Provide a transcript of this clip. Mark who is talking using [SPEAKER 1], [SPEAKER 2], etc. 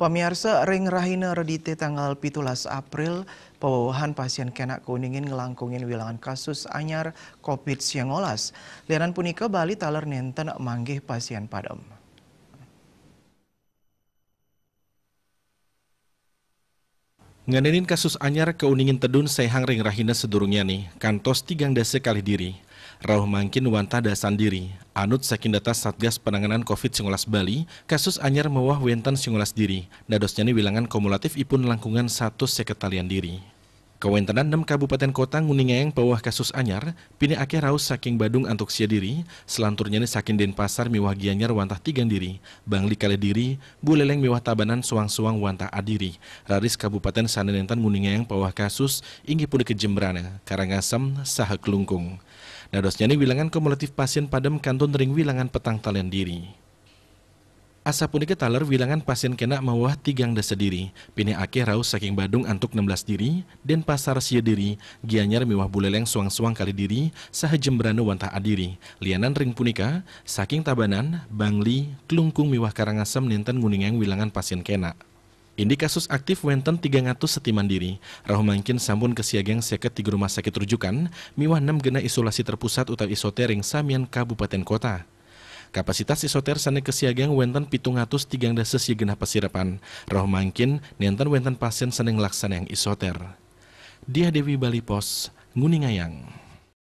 [SPEAKER 1] Pemirsa ring rahina redite tanggal pitulas April, pewawahan pasien kena kuningin ngelangkungin wilangan kasus anyar COVID-19. Lianan punika Bali taler nenten manggih pasien padam.
[SPEAKER 2] Ngenenin kasus anyar keuningin tedun sehang ring rahina sedurungnya nih, kantos tigang dasi kali diri. Rauh mangkin wanta dasan diri, anut sakin data Satgas Penanganan COVID-19 Bali, kasus anyar mewah wentan singulas diri, dadosnya nih bilangan kumulatif ipun langkungan satu seketalian diri. Kewentenan 6 kabupaten kota yang bawah kasus anyar, pini akhir raus saking Badung antuk sia diri, selanturnya ini saking Denpasar miwah gianyar wantah tiga diri, bangli kale diri, buleleng miwah tabanan suang-suang wantah adiri, raris kabupaten sanenentan yang bawah kasus, inggi pun ke Jembrana, Karangasem, lungkung. Kelungkung. dosnya ini wilangan kumulatif pasien padam kantun ring wilangan petang talian diri. Asap punika taler wilangan pasien kena mawah tigang desa diri. Pini akeh raus saking Badung antuk 16 diri, dan pasar sia diri, gianyar mewah buleleng suang-suang kali diri, sahajem jembrano wantah adiri. Lianan ring punika, saking tabanan, bangli, Kelungkung mewah karangasem ninten nguningang wilangan pasien kena. Indi kasus aktif wenten 300 setiman diri. Rahu mangkin sampun kesiagang seket tiga rumah sakit rujukan, mewah 6 gena isolasi terpusat utawa isotering samian kabupaten kota. Kapasitas isoter saneka kesiagaan wenten pitung atus tigang dasa genah pasirapan. Roh mangkin nenten wenten pasien saneng laksan yang isoter. Dia Dewi Bali Pos, Nguningayang.